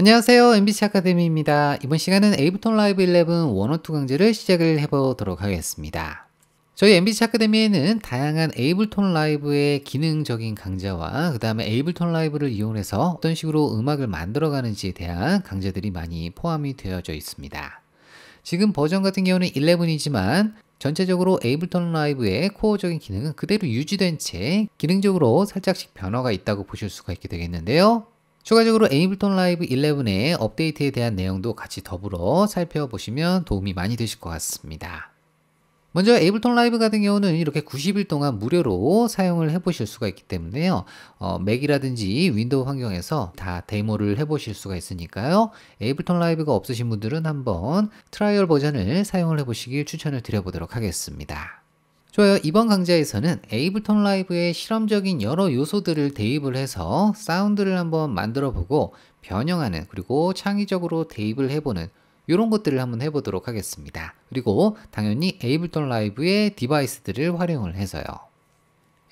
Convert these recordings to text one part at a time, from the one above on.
안녕하세요. MBC 아카데미입니다. 이번 시간은 에이브톤 라이브 11 원어투 강제를 시작을 해보도록 하겠습니다. 저희 MBC 아카데미에는 다양한 에이블톤 라이브의 기능적인 강좌와 그 다음에 에이블톤 라이브를 이용해서 어떤 식으로 음악을 만들어가는지에 대한 강좌들이 많이 포함이 되어져 있습니다. 지금 버전 같은 경우는 11이지만 전체적으로 에이블톤 라이브의 코어적인 기능은 그대로 유지된 채 기능적으로 살짝씩 변화가 있다고 보실 수가 있게 되겠는데요. 추가적으로 에이블톤 라이브 11의 업데이트에 대한 내용도 같이 더불어 살펴보시면 도움이 많이 되실 것 같습니다. 먼저 에이블톤 라이브 같은 경우는 이렇게 90일 동안 무료로 사용을 해보실 수가 있기 때문에요. 어, 맥이라든지 윈도우 환경에서 다 데모를 해보실 수가 있으니까요. 에이블톤 라이브가 없으신 분들은 한번 트라이얼 버전을 사용을 해보시길 추천을 드려보도록 하겠습니다. 좋아요. 이번 강좌에서는 에이블턴 라이브의 실험적인 여러 요소들을 대입을 해서 사운드를 한번 만들어 보고 변형하는 그리고 창의적으로 대입을 해보는 이런 것들을 한번 해보도록 하겠습니다. 그리고 당연히 에이블턴 라이브의 디바이스들을 활용을 해서요.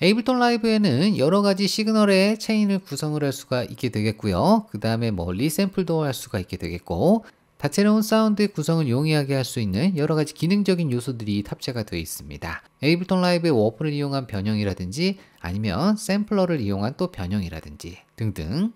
에이블톤 라이브에는 여러 가지 시그널의 체인을 구성을 할 수가 있게 되겠고요. 그 다음에 뭐 리샘플도 할 수가 있게 되겠고 다채로운 사운드의 구성을 용이하게 할 수 있는 여러가지 기능적인 요소들이 탑재가 되어 있습니다. 에이블톤 라이브의 워프를 이용한 변형이라든지 아니면 샘플러를 이용한 또 변형이라든지 등등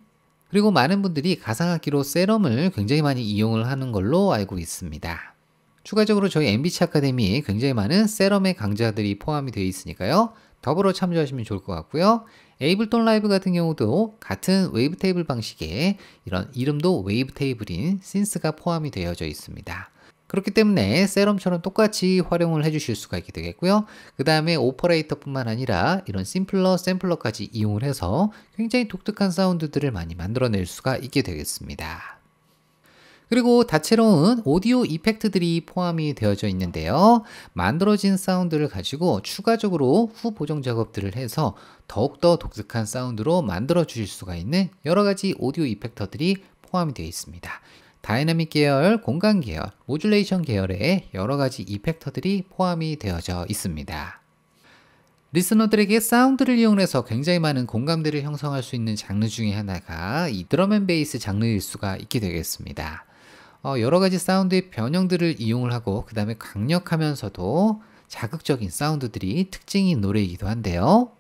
그리고 많은 분들이 가상악기로 세럼을 굉장히 많이 이용을 하는 걸로 알고 있습니다. 추가적으로 저희 MBC 아카데미에 굉장히 많은 세럼의 강좌들이 포함이 되어 있으니까요. 더불어 참조하시면 좋을 것 같고요. 에이블톤 라이브 같은 경우도 같은 웨이브 테이블 방식에 이런 이름도 웨이브 테이블인 신스가 포함이 되어져 있습니다. 그렇기 때문에 세럼처럼 똑같이 활용을 해주실 수가 있게 되겠고요. 그 다음에 오퍼레이터뿐만 아니라 이런 심플러, 샘플러까지 이용을 해서 굉장히 독특한 사운드들을 많이 만들어낼 수가 있게 되겠습니다. 그리고 다채로운 오디오 이펙트들이 포함이 되어져 있는데요. 만들어진 사운드를 가지고 추가적으로 후 보정 작업들을 해서 더욱더 독특한 사운드로 만들어 주실 수가 있는 여러 가지 오디오 이펙터들이 포함이 되어 있습니다. 다이나믹 계열, 공간 계열, 모듈레이션 계열의 여러 가지 이펙터들이 포함이 되어져 있습니다. 리스너들에게 사운드를 이용해서 굉장히 많은 공감대를 형성할 수 있는 장르 중의 하나가 이 드럼 앤 베이스 장르일 수가 있게 되겠습니다. 어, 여러 가지 사운드의 변형들을 이용을 하고 그 다음에 강력하면서도 자극적인 사운드들이 특징인 노래이기도 한데요.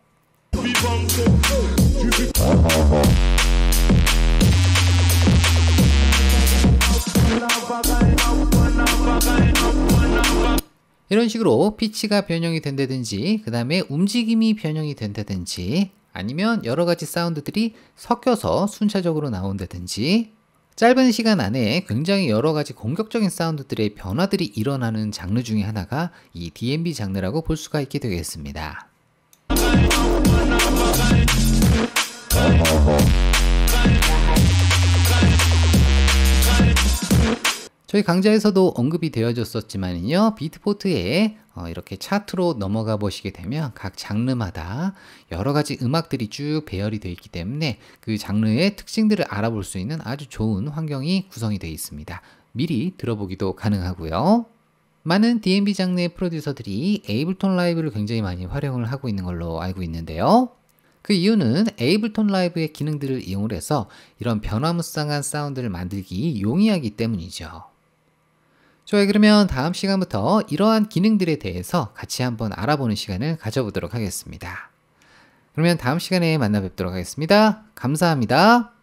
이런 식으로 피치가 변형이 된다든지 그 다음에 움직임이 변형이 된다든지 아니면 여러 가지 사운드들이 섞여서 순차적으로 나온다든지 짧은 시간 안에 굉장히 여러 가지 공격적인 사운드들의 변화들이 일어나는 장르 중의 하나가 이 DMB 장르라고 볼 수가 있게 되겠습니다. 저희 강좌에서도 언급이 되어졌었지만요, 비트포트에 어, 이렇게 차트로 넘어가 보시게 되면 각 장르마다 여러 가지 음악들이 쭉 배열이 되어 있기 때문에 그 장르의 특징들을 알아볼 수 있는 아주 좋은 환경이 구성이 되어 있습니다. 미리 들어보기도 가능하고요. 많은 DMB 장르의 프로듀서들이 에이블톤 라이브를 굉장히 많이 활용을 하고 있는 걸로 알고 있는데요. 그 이유는 에이블톤 라이브의 기능들을 이용 해서 이런 변화무쌍한 사운드를 만들기 용이하기 때문이죠. 저희 그러면 다음 시간부터 이러한 기능들에 대해서 같이 한번 알아보는 시간을 가져보도록 하겠습니다. 그러면 다음 시간에 만나 뵙도록 하겠습니다. 감사합니다.